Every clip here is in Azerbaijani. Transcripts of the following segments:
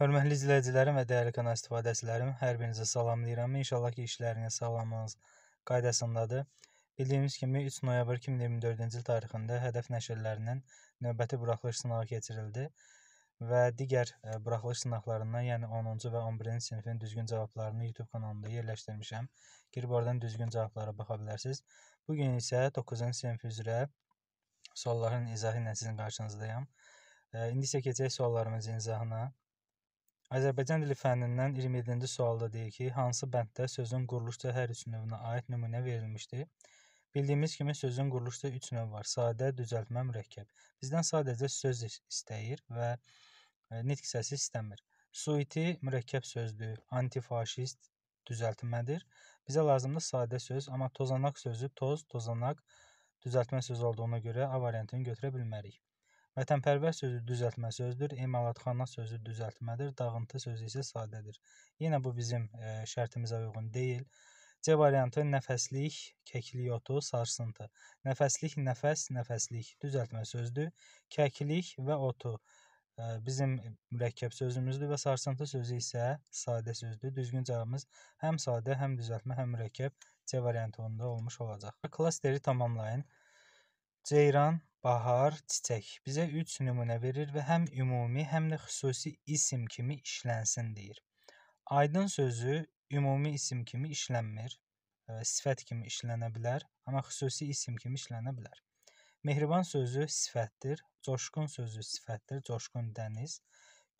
Hörmətli izləyicilərim və dəyərli kanal istifadəçilərim, hər birinizi salamlayıram. İnşallah ki, işləriniz sağlamlığınız qaydasındadır. Bildiyimiz kimi 3 noyabr 2024-cü il tarixində hədəf nəşrlərinin növbəti buraxılış sınağı keçirildi və digər e, buraxılış sınaqlarından, yəni 10-cu və 11-ci sinifin düzgün cavablarını YouTube kanalımda yerləşdirmişəm. Girib oradan düzgün cavablara baxa bilərsiniz. Bu gün isə 9-cu sinif üzrə sualların izahı ilə sizin qarşınızdayam. E, indi isə keçək suallarımızın izahına. Azərbaycan dili fənnindən 27-ci sualda deyir ki, hansı bənddə sözün quruluşda hər üç növünə aid nümunə verilmişdir? Bildiyimiz kimi sözün quruluşda 3 növ var: sadə, düzəltmə, mürəkkəb. Bizdən sadəcə söz istəyir və e, nitq səsi istəmir. Suiti mürəkkəb sözdür, antifaşist düzəltmədir. Bizə lazımdır sadə söz, amma tozanaq sözü toz, tozanaq düzəltmə sözü olduğuna görə A variantını götürə bilmərik. Vətənpərvər sözü düzəltmə sözdür, emalatxana sözü düzəltmədir, dağıntı sözü isə sadədir. Yenə bu bizim e, şərtimizə uyğun deyil. C variantı nəfəslik, kəkliyotu, sarsıntı. Nəfəslik nəfəs, nəfəslik düzəltmə sözdür. Kəklik və otu e, bizim mürəkkəb sözümüzdür və sarsıntı sözü isə sadə sözdür. Düzgün cavabımız həm sadə, həm düzəltmə, həm mürəkkəb C variantında olmuş olacaq. Klasteri tamamlayın. Ceyran Bahar, çiçək bizə 3 nümunə verir və həm ümumi, həm də xüsusi isim kimi işlənsin deyir. Aydın sözü ümumi isim kimi işlənmir, e, sifət kimi işlənə bilər, amma xüsusi isim kimi işlənə bilər. Mehriban sözü sifətdir, coşqun sözü sifətdir, coşqun dəniz,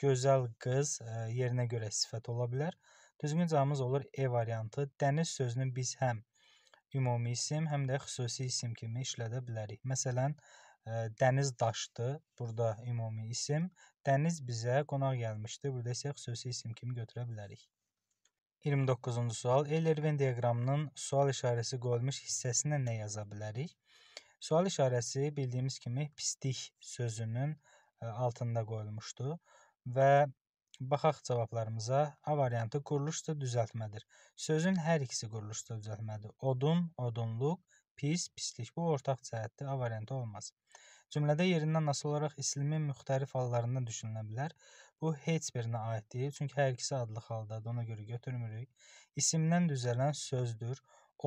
gözəl qız e, yerinə görə sifət ola bilər. Düzgün cavabımız olur E variantı. Dəniz sözünü biz həm ümumi isim, həm də xüsusi isim kimi işlədə bilərik. Məsələn, dəniz daşdır. Burada ümumi isim. Dəniz bizə qonaq gəlmişdi. Burada isə xüsusi isim kimi götürə bilərik. 29-cu sual. Eylerven diaqramının sual işarəsi qoyulmuş hissəsinə nə yaza bilərik? Sual işarəsi bildiyimiz kimi pislik sözünün altında qoyulmuşdu və baxaq cavablarımıza. A variantı quruluşdur, düzəltmədir. Sözün hər ikisi quruluşdur, düzəltmədir. Odun, odunluq, pis, pislik bu ortaq cəhətli A variantı olmaz. Cümlədə yerindən asılı olaraq islimin müxtəlif hallarında düşünülə bilər. Bu heç birinə aid deyil, çünki hər ikisi adlı haldadır, ona görə götürmürük. İsimdən düzələn sözdür.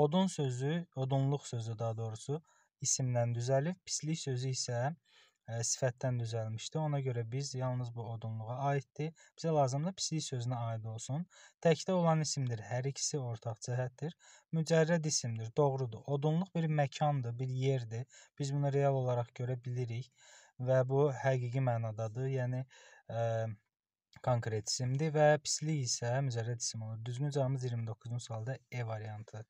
Odun sözü, odunluq sözü daha doğrusu isimdən düzəlib, pislik sözü isə E, sifətdən düzəlmişdi. Ona görə biz yalnız bu odunluğa aiddir. Bizə lazımdır pislik sözünə aid olsun. Təkdə olan isimdir. Hər ikisi ortaq cəhətdir. Mücərrəd isimdir. Doğrudur. Odunluq bir məkandır, bir yerdir. Biz bunu real olaraq görə bilirik və bu həqiqi mənadadır. Yəni ə, e, konkret isimdir və pislik isə mücərrəd isim olur. Düzgün cavabımız 29-cu sualda E variantı.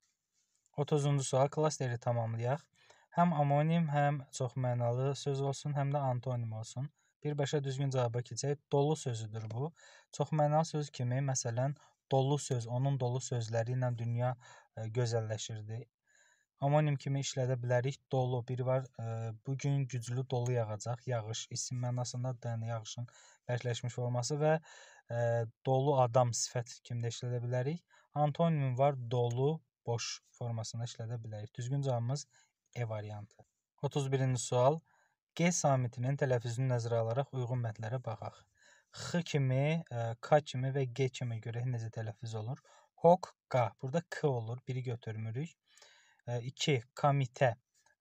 30-cu sual klasseri tamamlayaq həm amonim, həm çoxmənalı söz olsun, həm də antonim olsun. Birbaşa düzgün cavaba keçək. Dolu sözüdür bu. Çoxmənalı söz kimi, məsələn, dolu söz, onun dolu sözləri ilə dünya ə, e, gözəlləşirdi. Amonim kimi işlədə bilərik. Dolu bir var. Ə, e, bu gün güclü dolu yağacaq. Yağış isim mənasında yəni yağışın bərkləşmiş forması və ə, e, dolu adam sifət kimi də işlədə bilərik. Antonimim var. Dolu boş formasında işlədə bilərik. Düzgün cavabımız E variantı. 31-ci sual. G samitinin tələffüzünü nəzərə alaraq uyğun mətnlərə baxaq. X kimi, e, K kimi və G kimi görə necə tələffüz olur? Hok, K. Burada K olur, biri götürmürük. 2. E, komitə.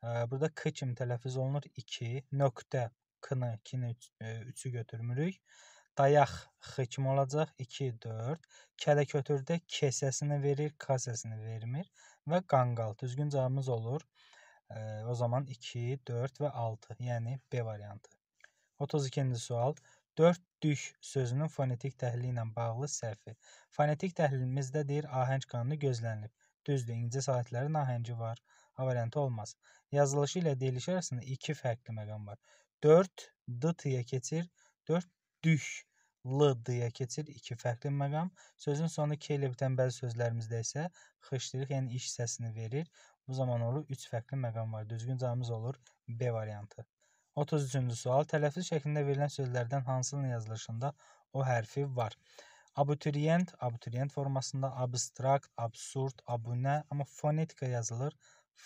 E, burada K kimi tələffüz olunur? 2. Nöqtə. K-nı, 2-ni, 3-ü götürmürük. Dayaq X kimi olacaq? 2, 4. Kələ götürdü, K səsini verir, K səsini vermir. Və qanqal. Düzgün cavabımız olur. E, o zaman 2, 4 ve 6 yani B variantı. 32-ci sual. 4 düş sözünün fonetik təhlili ilə bağlı səhvi. Fonetik təhlilimizdə deyir ahəng qanunu gözlənilib. Düzdür, incə saatlərin ahəngi var. A variantı olmaz. Yazılışı ilə deyilişi arasında 2 fərqli məqam var. 4 d tıya keçir, 4 düş l dıya keçir, 2 fərqli məqam. Sözün sonu k ilə bitən bəzi sözlərimizdə isə xışdırıq, yəni iş səsini verir. Bu zaman olur 3 fərqli məqam var. Düzgün cavabımız olur B variantı. 33-cü sual. Tələffüz şəklində verilən sözlərdən hansının yazılışında o hərfi var? Abituriyent, abituriyent formasında, abstrakt, absurd, abunə, amma fonetika yazılır.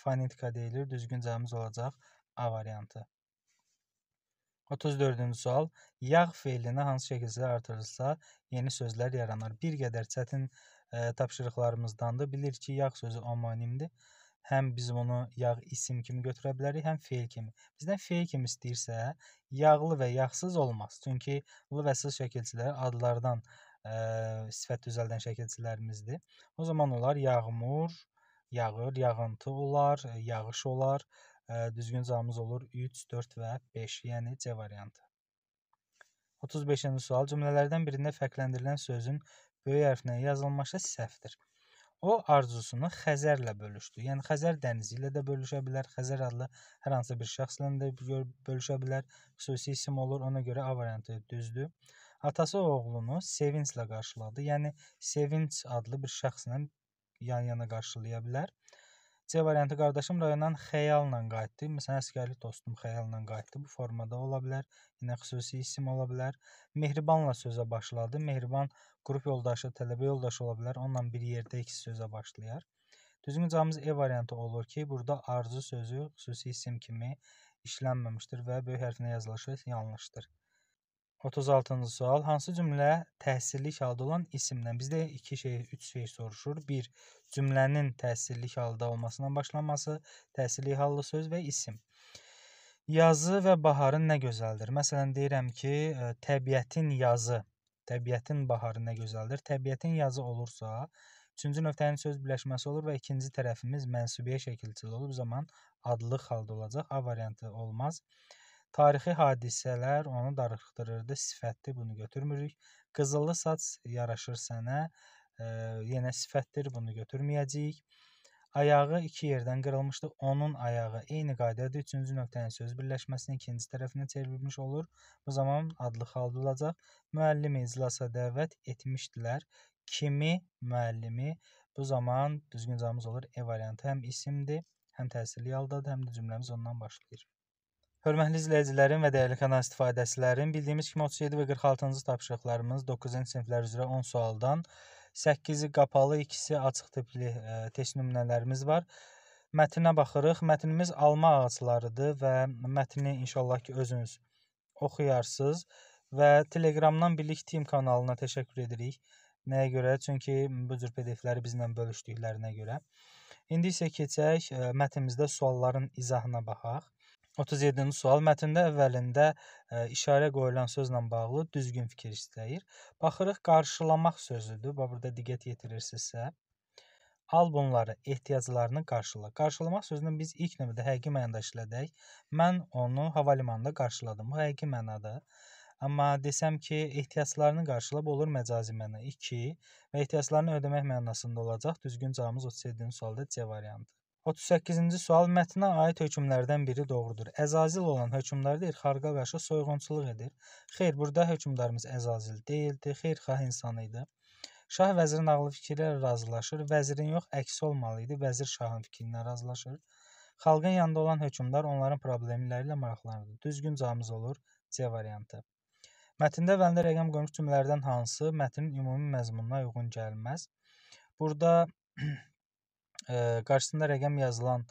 Fonetika deyilir. Düzgün cavabımız olacaq A variantı. 34-cü sual. Yağ feilinə hansı şəkildə artırılsa yeni sözlər yaranır. Bir qədər çətin ə, e, tapşırıqlarımızdandır. Bilir ki, yağ sözü omonimdir həm biz bunu yağ isim kimi götürə bilərik, həm feil kimi. Bizdən feil kimi istəyirsə, yağlı və yağsız olmaz. Çünki lı və sız şəkilçiləri adlardan ə, e, sifət düzəldən şəkilçilərimizdir. O zaman onlar yağmur, yağır, yağıntı olar, e, yağış olar. Ə, e, düzgün cavabımız olur 3, 4 və 5, yəni C variantı. 35-ci sual cümlələrdən birində fərqləndirilən sözün böyük hərflə yazılması səhvdir o arzusunu Xəzərlə bölüşdü. Yəni Xəzər dənizi ilə də bölüşə bilər, Xəzər adlı hər hansı bir şəxslə də bölüşə bilər. Xüsusi isim olur, ona görə A variantı düzdür. Atası oğlunu sevinclə qarşıladı. Yəni Sevinç adlı bir şəxslə yan-yana qarşılaya bilər. C variantı qardaşım rayondan xəyalla qayıtdı. Məsələn, əsgərlik dostum xəyalla qayıtdı. Bu formada ola bilər. Yenə xüsusi isim ola bilər. Mehribanla sözə başladı. Mehriban qrup yoldaşı, tələbə yoldaşı ola bilər. Onunla bir yerdə ikisi sözə başlayar. Düzgün cavabımız E variantı olur ki, burada arzu sözü xüsusi isim kimi işlənməmişdir və böyük hərfinə yazılışı yanlışdır. 36-cı sual. Hansı cümlə təhsillik halda olan isimdən? Bizdə 2 şey, 3 şey soruşur. 1. Cümlənin təhsillik halda olmasından başlanması, təhsillik halda söz və isim. Yazı və baharın nə gözəldir? Məsələn deyirəm ki, e, təbiətin yazı, təbiətin baharı nə gözəldir? Təbiətin yazı olursa, üçüncü nöqtənin söz birləşməsi olur və ikinci tərəfimiz mənsubiyyə şəkilçili olub, zaman adlıq halda olacaq. A variantı olmaz. Tarixi hadisələr onu darıxdırırdı. Sifəti bunu götürmürük. Qızıllı saç yaraşır sənə. E, yenə sifətdir, bunu götürməyəcəyik. Ayağı iki yerdən qırılmışdı. Onun ayağı eyni qaydada 3-cü nöqtənin söz birləşməsini ikinci tərəfinə çevrilmiş olur. Bu zaman adlı xal olacaq. Müəllimi iclasa dəvət etmişdilər. Kimi müəllimi? Bu zaman düzgün cavabımız olur E variantı. Həm isimdir, həm təsirli haldadır, həm də cümləmiz ondan başlayır. Hörmətli izləyicilərin və dəyərli kanal istifadəçilərin, bildiyimiz kimi 37 və 46-cı tapşırıqlarımız 9-cu siniflər üzrə 10 sualdan 8-i qapalı, 2-si açıq tipli ə, e, test nümunələrimiz var. Mətninə baxırıq. Mətnimiz alma ağaclarıdır və mətni inşallah ki özünüz oxuyarsınız və Telegramdan Birlik Team kanalına təşəkkür edirik. Nəyə görə? Çünki bu cür PDF-ləri bizlə bölüşdüklərinə görə. İndi isə keçək ə, e, mətnimizdə sualların izahına baxaq. 37-ci sual mətndə əvvəlində ə, e, işarə qoyulan sözlə bağlı düzgün fikir istəyir. Baxırıq qarşılamaq sözüdür. Bax burada diqqət yetirirsinizsə, al bunları, ehtiyaclarını qarşıla. Qarşılamaq sözünü biz ilk növbədə həqiqi mənada işlədək. Mən onu hava limanında qarşıladım. Bu həqiqi mənada. Amma desəm ki, ehtiyaclarını qarşılab olur məcazi məna 2 və ehtiyaclarını ödəmək mənasında olacaq. Düzgün cavabımız 37-ci sualda C variantı. 38-ci sual mətnə aid hökmlərdən biri doğrudur. Əzazil olan hökmlər deyir, xarqa qarşı soyğunçuluq edir. Xeyr, burada hökmdarımız əzazil deyildi, xeyirxah insan idi. Şah vəzirin ağlı fikirlərlə razılaşır, vəzirin yox, əksi olmalı idi, vəzir şahın fikrinlə razılaşır. Xalqın yanında olan hökmdar onların problemləri ilə maraqlanır. Düzgün cavabımız olur C variantı. Mətndə vəndə rəqəm qoymuş cümlələrdən hansı mətnin ümumi məzmununa uyğun gəlməz? Burada qarşısında rəqəm yazılan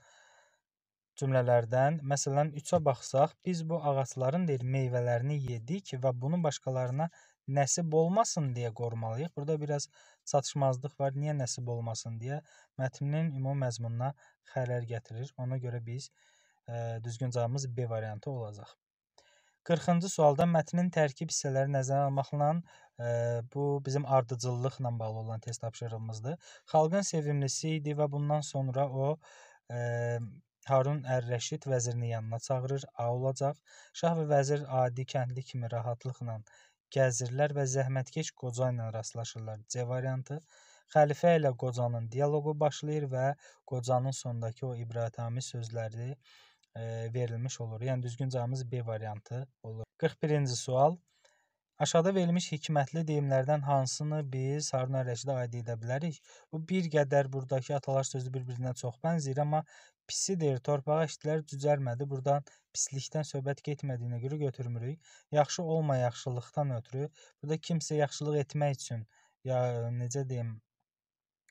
cümlələrdən, məsələn, 3-ə baxsaq, biz bu ağacların deyir meyvələrini yedik və bunu başqalarına nəsib olmasın deyə qorumalıyıq. Burada biraz çatışmazlıq var. Niyə nəsib olmasın deyə mətnin ümumi məzmununa xələl gətirir. Ona görə biz ə, düzgün cavabımız B variantı olacaq. 40-cı sualda mətnin tərkib hissələri nəzərə almaqla ə, e, bu bizim ardıcıllıqla bağlı olan test tapşırığımızdır. Xalqın sevimlisi idi və bundan sonra o ə, e, Harun Ər-Rəşid vəzirini yanına çağırır, A olacaq. Şah və vəzir adi kəndli kimi rahatlıqla gəzirlər və zəhmətkeş qoca ilə rastlaşırlar. C variantı. Xəlifə ilə qocanın dialoqu başlayır və qocanın sondakı o ibrətamiz sözləri E, verilmiş olur. Yəni düzgün cavabımız B variantı olur. 41-ci sual. Aşağıda verilmiş hikmətli deyimlərdən hansını biz Harun Ərəşidə aid edə bilərik? Bu bir qədər burdakı atalar sözü bir-birinə çox bənzəyir, amma pisi deyir, torpağa işlər cücərmədi. Burdan pislikdən söhbət getmədiyinə görə götürmürük. Yaxşı olma yaxşılıqdan ötürü. Burada kimsə yaxşılıq etmək üçün ya necə deyim,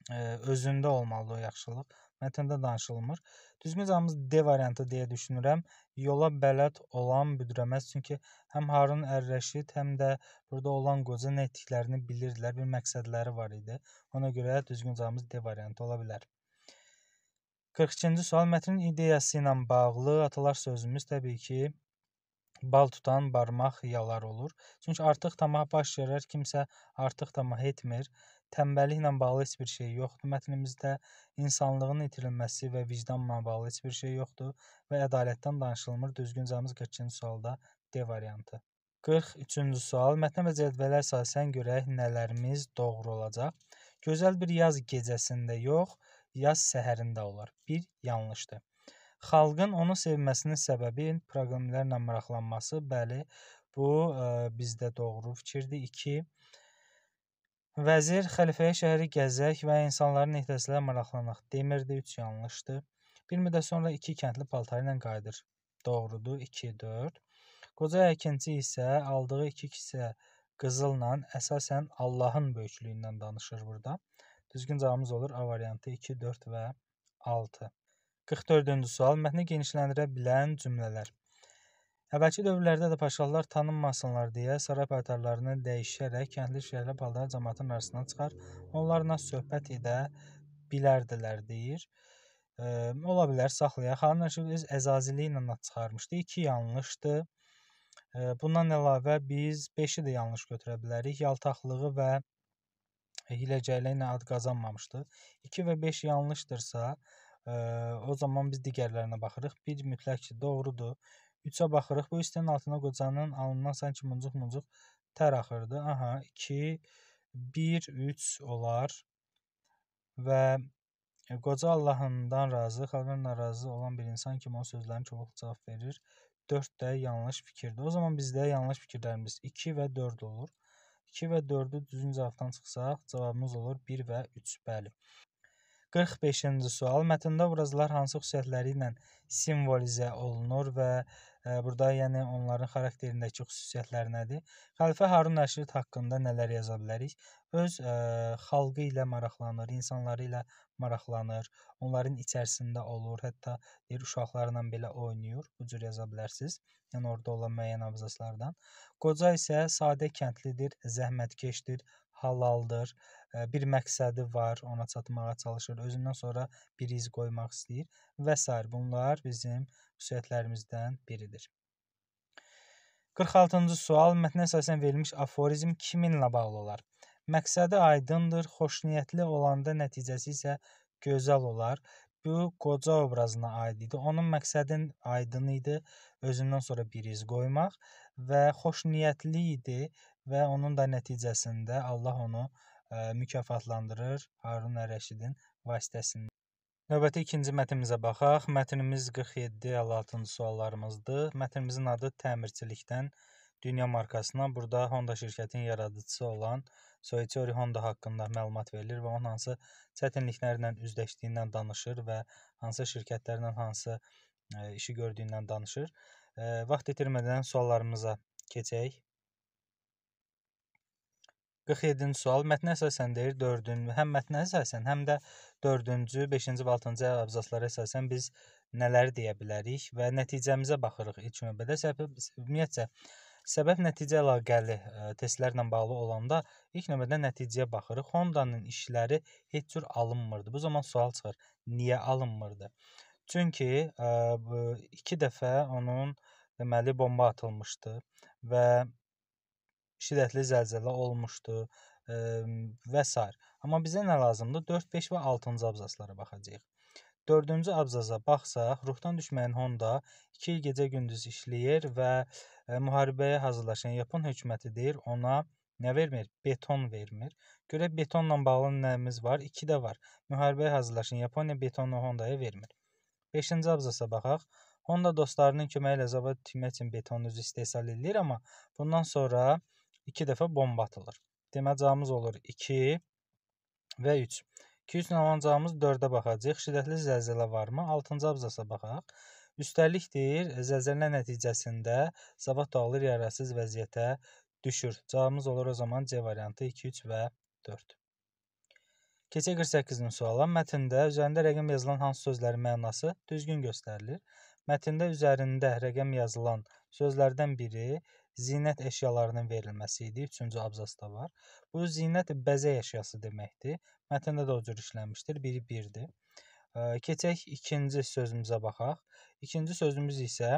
e, özündə olmalı o yaxşılıq. Mətndə danışılmır. Düzmə cavabımız D variantı deyə düşünürəm. Yola bələd olan büdrəməz. Çünki həm Harun Ər-Rəşid, həm də burada olan qoca nə etdiklərini bilirdilər, bir məqsədləri var idi. Ona görə düzgün cavabımız D variantı ola bilər. 42-ci sual mətnin ideyası ilə bağlı atalar sözümüz təbii ki bal tutan barmaq yalar olur. Çünki artıq tamah baş verər, kimsə artıq tamah etmir tənbəlliklə bağlı heç bir şey yoxdur mətnimizdə, insanlığın itirilməsi və vicdanla bağlı heç bir şey yoxdur və ədalətdən danışılmır. Düzgün cavabımız 42-ci sualda D variantı. 43-cü sual. Mətnə və cədvələ əsasən görək nələrimiz doğru olacaq. Gözəl bir yaz gecəsində yox, yaz səhərində olar. 1 yanlışdır. Xalqın onu sevməsinin səbəbi proqramlarla maraqlanması, bəli, bu ə, e, bizdə doğru fikirdir. 2 Vəzir xəlifəyə şəhəri gəzək və insanların ehtiyaclarına maraqlanaq demirdi, 3 yanlışdı. Bir müddət sonra 2 kəndli paltarı ilə qayıdır. Doğrudur, 2 4. Qoca əkinçi isə aldığı 2 kisə qızılla əsasən Allahın böyüklüyündən danışır burada. Düzgün cavabımız olur A variantı 2 4 və 6. 44-cü sual mətni genişləndirə bilən cümlələr. Əvvəlki dövrlərdə də padşahlar tanınmasınlar deyə saray paltarlarını dəyişərək kəndli şəhərli paltar cəmaatının arasına çıxar, onlarla söhbət edə bilərdilər deyir. E, ola bilər saxlayaq. Xanın arşiv öz əzaziliyi ilə ad çıxarmışdı. 2 yanlışdı. E, bundan əlavə biz 5-i də yanlış götürə bilərik. Yaltaqlığı və hiləgərliklə ad qazanmamışdı. 2 və 5 yanlışdırsa, Ə, o zaman biz digərlərinə baxırıq. 1 mütləq ki, doğrudur. 3-ə baxırıq. Bu istənin altına qocanın alnından sanki muncuq-muncuq tər axırdı. Aha, 2 1 3 olar. Və qoca Allahından razı, xalqdan narazı olan bir insan kimi onun sözlərinə kobud cavab verir. 4 də yanlış fikirdir. O zaman bizdə yanlış fikirlərimiz 2 və 4 olur. 2 və 4-ü düzgün cavabdan çıxsaq, cavabımız olur 1 və 3. Bəli. 45-ci sual. Mətndə obrazlar hansı xüsusiyyətləri ilə simvolizə olunur və ə, e, burada yəni onların xarakterindəki xüsusiyyətləri nədir? Xəlifə Harun Rəşid haqqında nələr yaza bilərik? Öz ə, e, xalqı ilə maraqlanır, insanları ilə maraqlanır, onların içərisində olur, hətta deyir uşaqlarla belə oynayır. Bu cür yaza bilərsiniz. Yəni orada olan müəyyən abzaslardan. Qoca isə sadə kəndlidir, zəhmətkeşdir, halaldır, bir məqsədi var, ona çatmağa çalışır, özündən sonra bir iz qoymaq istəyir və s. Bunlar bizim xüsusiyyətlərimizdən biridir. 46-cı sual mətnə əsasən verilmiş aforizm kiminlə bağlı olar? Məqsədi aydındır, xoşniyyətli olanda nəticəsi isə gözəl olar. Bu qoca obrazına aid idi. Onun məqsədin aydın idi, özündən sonra bir iz qoymaq və xoşniyyətli idi və onun da nəticəsində Allah onu mükafatlandırır Harun Ərəşidin vasitəsində. Növbəti ikinci mətnimizə baxaq. Mətnimiz 47-56-cı suallarımızdır. Mətnimizin adı Təmirçilikdən dünya markasına. Burada Honda şirkətinin yaradıcısı olan Soichiro Honda haqqında məlumat verilir və onun hansı çətinliklərlə üzləşdiyindən danışır və hansı şirkətlərlə hansı işi gördüyündən danışır. Vaxt itirmədən suallarımıza keçək. 47-ci sual mətnə əsasən deyir 4-ün, həm mətnə əsasən, həm də 4-cü, 5-ci və 6-cı abzaslara əsasən biz nələr deyə bilərik və nəticəmizə baxırıq ilk növbədə. Səbəb ümumiyyətcə səbəb nəticə əlaqəli e, testlərlə bağlı olanda ilk növbədə nəticəyə baxırıq. Honda-nın işləri heç cür alınmırdı. Bu zaman sual çıxır. Niyə alınmırdı? Çünki 2 e, dəfə onun deməli bomba atılmışdı və şiddətli zəlzələ olmuşdu ə, və s. Amma bizə nə lazımdır? 4, 5 və 6-cı abzaslara baxacağıq. 4-cü abzaza baxsaq, ruhdan düşməyin Honda 2 il gecə gündüz işləyir və müharibəyə hazırlaşan Yapon hökuməti deyir, ona nə vermir? Beton vermir. Görə betonla bağlı nəmiz var? 2 də var. Müharibəyə hazırlaşan Yaponiya betonu Hondaya vermir. 5-ci abzaza baxaq. Honda dostlarının köməyi ilə zavod tikmək üçün beton üzü istehsal edir, amma bundan sonra 2 dəfə bomba atılır. Demə camımız olur 2 və 3. 2-3 namacağımız 4-ə baxacaq. Şiddətli zəlzələ varmı? 6-cı abzasa baxaq. Üstəlik deyir, zəlzələ nəticəsində Sabah dağılır yararsız vəziyyətə düşür. Cavabımız olur o zaman C variantı 2, 3 və 4. Keçək 48-ci suala. Mətndə üzərində rəqəm yazılan hansı sözlərin mənası düzgün göstərilir? Mətndə üzərində rəqəm yazılan sözlərdən biri zinət əşyalarının verilməsi idi. 3-cü abzasda var. Bu zinət bəzək əşyası deməkdir. Mətndə də o cür işlənmişdir. Biri birdir. Keçək ikinci sözümüzə baxaq. İkinci sözümüz isə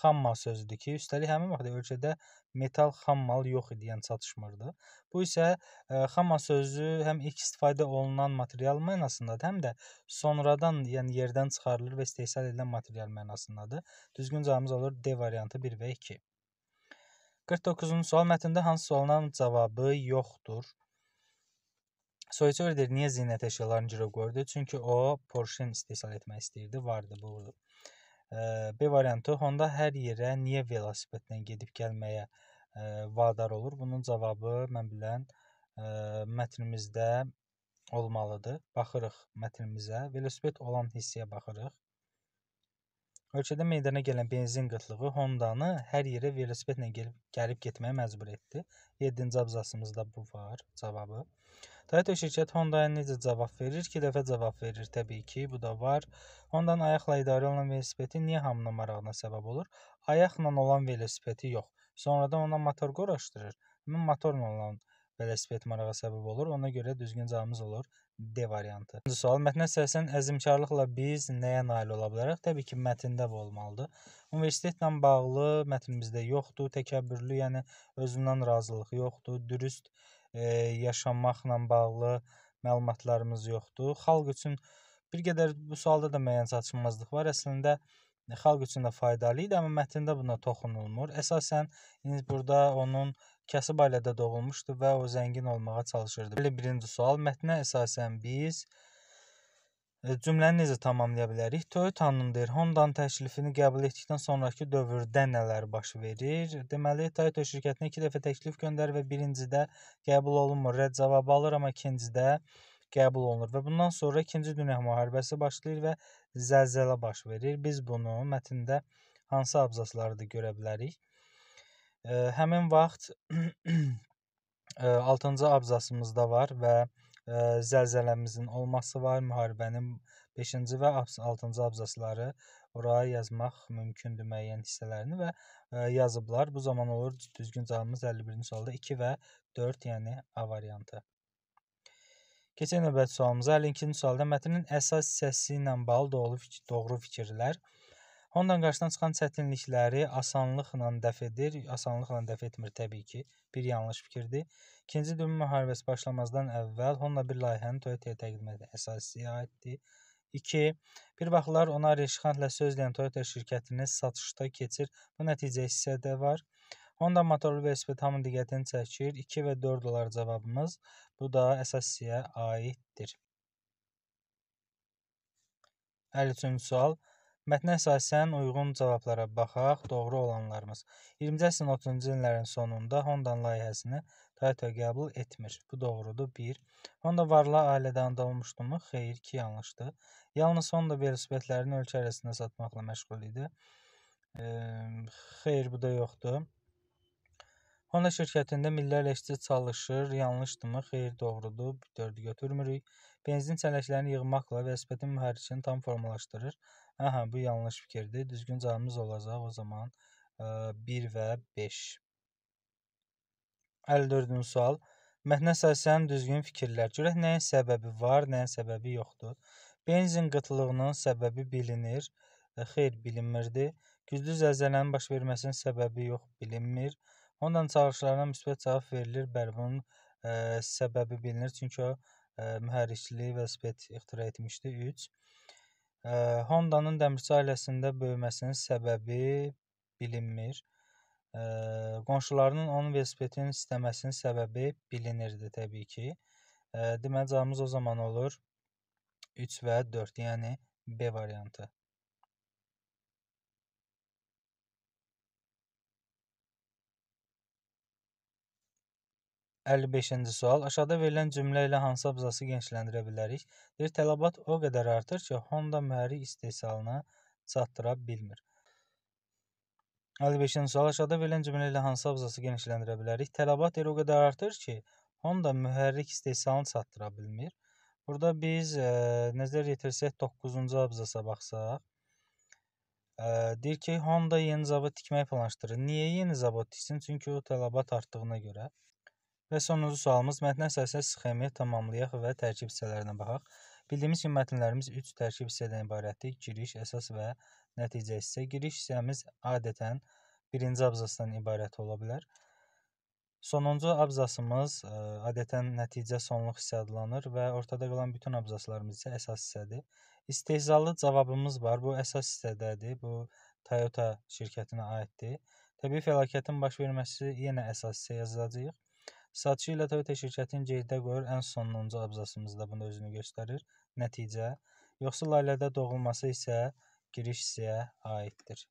xammal sözüdür ki, üstəlik həmin vaxt ölkədə metal xammal yox idi, yəni çatışmırdı. Bu isə xammal sözü həm ilk istifadə olunan material mənasındadır, həm də sonradan, yəni yerdən çıxarılır və istehsal edilən material mənasındadır. Düzgün cavabımız olur D variantı 1 və 2. 49-cu sual mətndə hansı sualların cavabı yoxdur? Soyçover deyir, niyə zinət əşyalarını girov qoydu? Çünki o Porsche-ni istehsal etmək istəyirdi, vardı bu. B variantı Honda hər yerə niyə velosipedlə gedib gəlməyə vadar olur? Bunun cavabı mən bilən mətnimizdə olmalıdır. Baxırıq mətnimizə, velosiped olan hissəyə baxırıq. Ölkədə meydana gələn benzin qıtlığı Honda-nı hər yerə velosipedlə gəlib, gəlib getməyə məcbur etdi. 7-ci abzasımızda bu var cavabı. Toyota şirkəti Honda-ya necə cavab verir? 2 dəfə cavab verir təbii ki, bu da var. Honda-nın ayaqla idarə olunan velosipedi niyə hamının marağına səbəb olur? Ayaqla olan velosipedi yox. Sonradan ona motor qoraşdırır. Mən motorla olan velosiped marağa səbəb olur. Ona görə düzgün cavabımız olur D variantı. Sual mətnə əsasən əzmkarlıqla biz nəyə nail ola bilərik? Təbii ki, mətndə bu olmalıdır. Universitetlə bağlı mətnimizdə yoxdur, təkəbbürlü, yəni özündən razılıq yoxdur, dürüst e, yaşamaqla bağlı məlumatlarımız yoxdur. Xalq üçün bir qədər bu sualda da müəyyən çatışmazlıq var. Əslində e, xalq üçün də faydalı idi, amma mətndə buna toxunulmur. Əsasən burada onun kasıb ailədə doğulmuşdu və o zəngin olmağa çalışırdı. Belə birinci sual mətnə əsasən biz e, Cümləni necə tamamlaya bilərik? Toyota'nın deyir, Honda-nın təklifini qəbul etdikdən sonrakı dövrdə nələr baş verir? Deməli, Toyota şirkətinə 2 dəfə təklif göndərir və birincidə qəbul olunmur, rədd cavabı alır, amma ikincidə qəbul olunur və bundan sonra 2-ci Dünya müharibəsi başlayır və zəlzələ baş verir. Biz bunu mətndə hansı abzaslarda görə bilərik? Həmin vaxt 6-cı abzasımızda var və zəlzələmizin olması var, müharibənin 5-ci və 6-cı abzasları oraya yazmaq mümkündür müəyyən hissələrini və yazıblar. Bu zaman olur düzgün cavabımız 51-ci sualda 2 və 4, yəni A variantı. Keçək növbəti sualımıza. 52-ci sualda mətnin əsas hissəsi ilə bağlı doğru, fikir, doğru fikirlər Ondan qarşıdan çıxan çətinlikləri asanlıqla dəf edir, asanlıqla dəf etmir təbii ki. Bir yanlış fikirdir. İkinci Dünya müharibəsi başlamazdan əvvəl Honda bir layihəni Toyota-ya təqdim etdi. Əsası aiddir. 2. Bir vaxtlar ona Reşxandla sözləyən Toyota şirkətini satışda keçir. Bu nəticə hissədə var. Honda motorlu velosiped hamının diqqətini çəkir. 2 və 4 olar cavabımız. Bu da əsasiyə aiddir. 53-cü sual. Mətnə əsasən uyğun cavablara baxaq, doğru olanlarımız. 20-ci əsrin 30-cu illərin sonunda Honda layihəsini Toyota qəbul etmir. Bu doğrudur. 1. Honda varlı ailədən olmuşdumu? Xeyr, 2 yanlışdır. Yalnız Honda velosipedlərini ölkə arasında satmaqla məşğul idi. E, xeyr, bu da yoxdur. Honda şirkətində millərlə işçi çalışır. Yanlışdırmı? Xeyr, doğrudur. 4-ü götürmürük. Benzin çələklərini yığmaqla velosipedin mühərrikini tam formalaşdırır. Aha, bu yanlış fikirdir. Düzgün cavabımız olacaq o zaman 1 və 5. 54-cü sual. Mətnə əsasən düzgün fikirlər. Görək nəyin səbəbi var, nəyin səbəbi yoxdur. Benzin qıtlığının səbəbi bilinir. E, xeyr, bilinmirdi. Güclü zəlzələnin baş verməsinin səbəbi yox, bilinmir. Ondan çağırışlarına müsbət cavab verilir. Bəli, bunun ə, e, səbəbi bilinir. Çünki o ə, e, mühərrikli velosiped ixtira etmişdi. 3. Hondanın dəmirçi ailəsində böyüməsinin səbəbi bilinmir. Qonşularının onun velosipedini istəməsinin səbəbi bilinirdi təbii ki. Deməli cavabımız o zaman olur 3 və 4, yəni B variantı. 55-ci sual. Aşağıda verilən cümlə ilə hansı abzası genişləndirə bilərik? Deyir, tələbat o qədər artır ki, Honda məhri istehsalına çatdıra bilmir. 55-ci sual. Aşağıda verilən cümlə ilə hansı abzası genişləndirə bilərik? Tələbat elə o qədər artır ki, Honda mühərrik istehsalını çatdıra bilmir. Burada biz e, nəzər yetirsək 9-cu abzasa baxsaq, ə, e, deyir ki, Honda yeni zavod tikmək planlaşdırır. Niyə yeni zavod tiksin? Çünki o tələbat artdığına görə. Və sonuncu sualımız mətnə əsasən sxemi tamamlayaq və tərkib hissələrinə baxaq. Bildiyimiz kimi mətnlərimiz 3 tərkib hissədən ibarətdir. Giriş, əsas və nəticə hissə. Giriş hissəmiz adətən birinci abzasdan ibarət ola bilər. Sonuncu abzasımız ə, e, adətən nəticə sonluq hissə adlanır və ortada qalan bütün abzaslarımız isə əsas hissədir. İstehzalı cavabımız var. Bu əsas hissədədir. Bu Toyota şirkətinə aiddir. Təbii fəlakətin baş verməsi yenə əsas hissə yazacağıq. Satışı ilə Toyota şirkətini geridə qoyur, ən sonuncu abzasımızda bunu özünü göstərir. Nəticə, yoxsul ailədə doğulması isə giriş hissəyə aiddir.